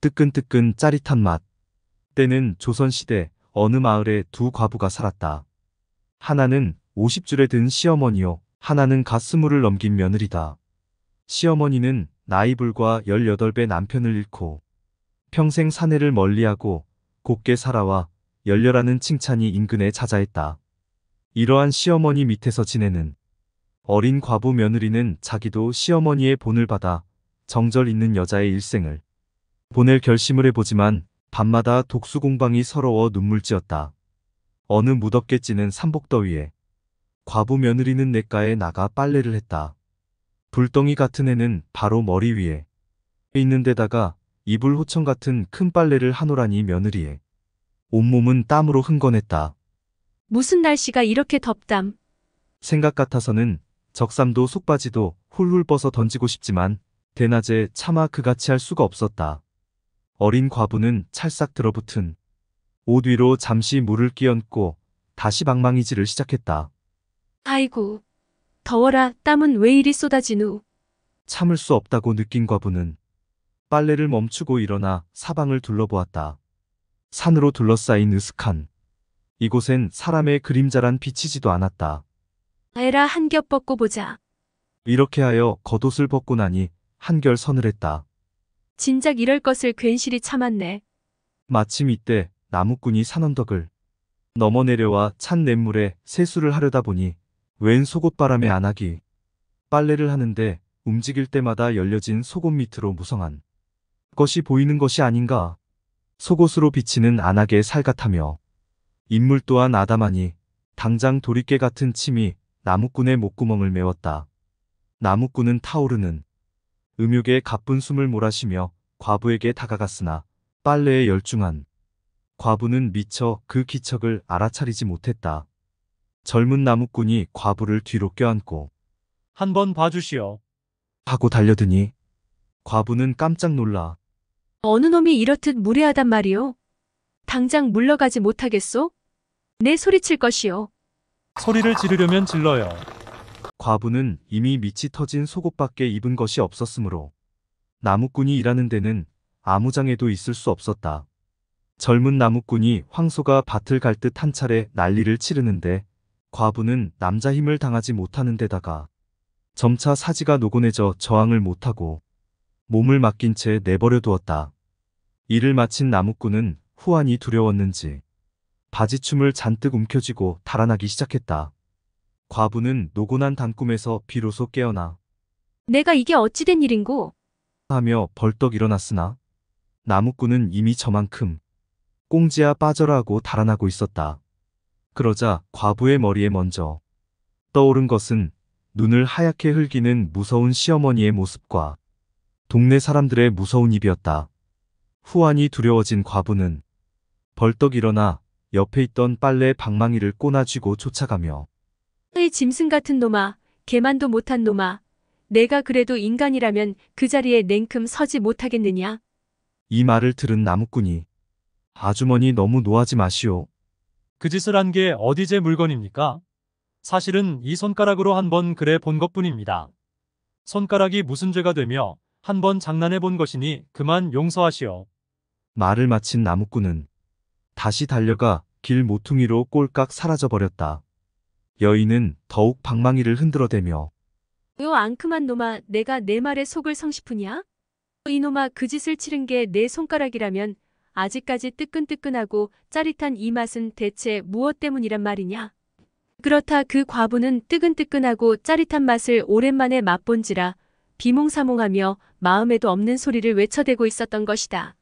뜨끈뜨끈 짜릿한 맛. 때는 조선시대 어느 마을에 두 과부가 살았다. 하나는 50줄에 든 시어머니요. 하나는 갓 스물을 넘긴 며느리다. 시어머니는 나이 불과 18배 남편을 잃고 평생 사내를 멀리하고 곱게 살아와 열렬하는 칭찬이 인근에 찾아했다 이러한 시어머니 밑에서 지내는 어린 과부 며느리는 자기도 시어머니의 본을 받아 정절 있는 여자의 일생을 보낼 결심을 해보지만 밤마다 독수 공방이 서러워 눈물지었다. 어느 무덥게 찌는 삼복더위에 과부 며느리는 내과에 나가 빨래를 했다. 불덩이 같은 애는 바로 머리 위에 있는 데다가 이불 호청 같은 큰 빨래를 하노라니 며느리에 온몸은 땀으로 흥건했다. 무슨 날씨가 이렇게 덥담. 생각 같아서는 적삼도 속바지도 훌훌 벗어 던지고 싶지만 대낮에 차마 그같이 할 수가 없었다. 어린 과부는 찰싹 들어붙은 옷 위로 잠시 물을 끼얹고 다시 방망이질을 시작했다. 아이고, 더워라 땀은 왜 이리 쏟아진 후. 참을 수 없다고 느낀 과부는 빨래를 멈추고 일어나 사방을 둘러보았다. 산으로 둘러싸인 으슥한 이곳엔 사람의 그림자란 비치지도 않았다. 에라 한 겹 벗고 보자. 이렇게 하여 겉옷을 벗고 나니 한결 서늘했다. 진작 이럴 것을 괜시리 참았네. 마침 이때 나무꾼이 산언덕을 넘어 내려와 찬 냇물에 세수를 하려다 보니 웬 속옷바람에 안하기 빨래를 하는데 움직일 때마다 열려진 속옷 밑으로 무성한 것이 보이는 것이 아닌가 속옷으로 비치는 안하게 살같하며 인물 또한 아담하니 당장 돌이깨 같은 침이 나무꾼의 목구멍을 메웠다. 나무꾼은 타오르는 음욕에 가쁜 숨을 몰아쉬며 과부에게 다가갔으나 빨래에 열중한 과부는 미처 그 기척을 알아차리지 못했다. 젊은 나무꾼이 과부를 뒤로 껴안고 한 번 봐주시오. 하고 달려드니 과부는 깜짝 놀라 어느 놈이 이렇듯 무례하단 말이오. 당장 물러가지 못하겠소? 내 소리칠 것이오. 소리를 지르려면 질러요. 과부는 이미 밑이 터진 속옷밖에 입은 것이 없었으므로 나무꾼이 일하는 데는 아무 장에도 있을 수 없었다. 젊은 나무꾼이 황소가 밭을 갈 듯 한 차례 난리를 치르는데 과부는 남자 힘을 당하지 못하는 데다가 점차 사지가 노곤해져 저항을 못하고 몸을 맡긴 채 내버려 두었다. 일을 마친 나무꾼은 후안이 두려웠는지 바지춤을 잔뜩 움켜쥐고 달아나기 시작했다. 과부는 노곤한 단꿈에서 비로소 깨어나 내가 이게 어찌된 일인고? 하며 벌떡 일어났으나 나무꾼은 이미 저만큼 꽁지야 빠져라 하고 달아나고 있었다. 그러자 과부의 머리에 먼저 떠오른 것은 눈을 하얗게 흘기는 무서운 시어머니의 모습과 동네 사람들의 무서운 입이었다. 후안이 두려워진 과부는 벌떡 일어나 옆에 있던 빨래 방망이를 꼬나쥐고 쫓아가며 의 짐승 같은 놈아, 개만도 못한 놈아, 내가 그래도 인간이라면 그 자리에 냉큼 서지 못하겠느냐? 이 말을 들은 나무꾼이 아주머니 너무 노하지 마시오. 그 짓을 한 게 어디 제 물건입니까? 사실은 이 손가락으로 한번 그래 본 것뿐입니다. 손가락이 무슨 죄가 되며 한번 장난해 본 것이니 그만 용서하시오. 말을 마친 나무꾼은 다시 달려가 길 모퉁이로 꼴깍 사라져버렸다. 여인은 더욱 방망이를 흔들어대며 요 앙큼한 놈아 내가 내 말에 속을 성시푸냐? 이놈아 그 짓을 치른 게 내 손가락이라면 아직까지 뜨끈뜨끈하고 짜릿한 이 맛은 대체 무엇 때문이란 말이냐? 그렇다 그 과부는 뜨끈뜨끈하고 짜릿한 맛을 오랜만에 맛본지라 비몽사몽하며 마음에도 없는 소리를 외쳐대고 있었던 것이다.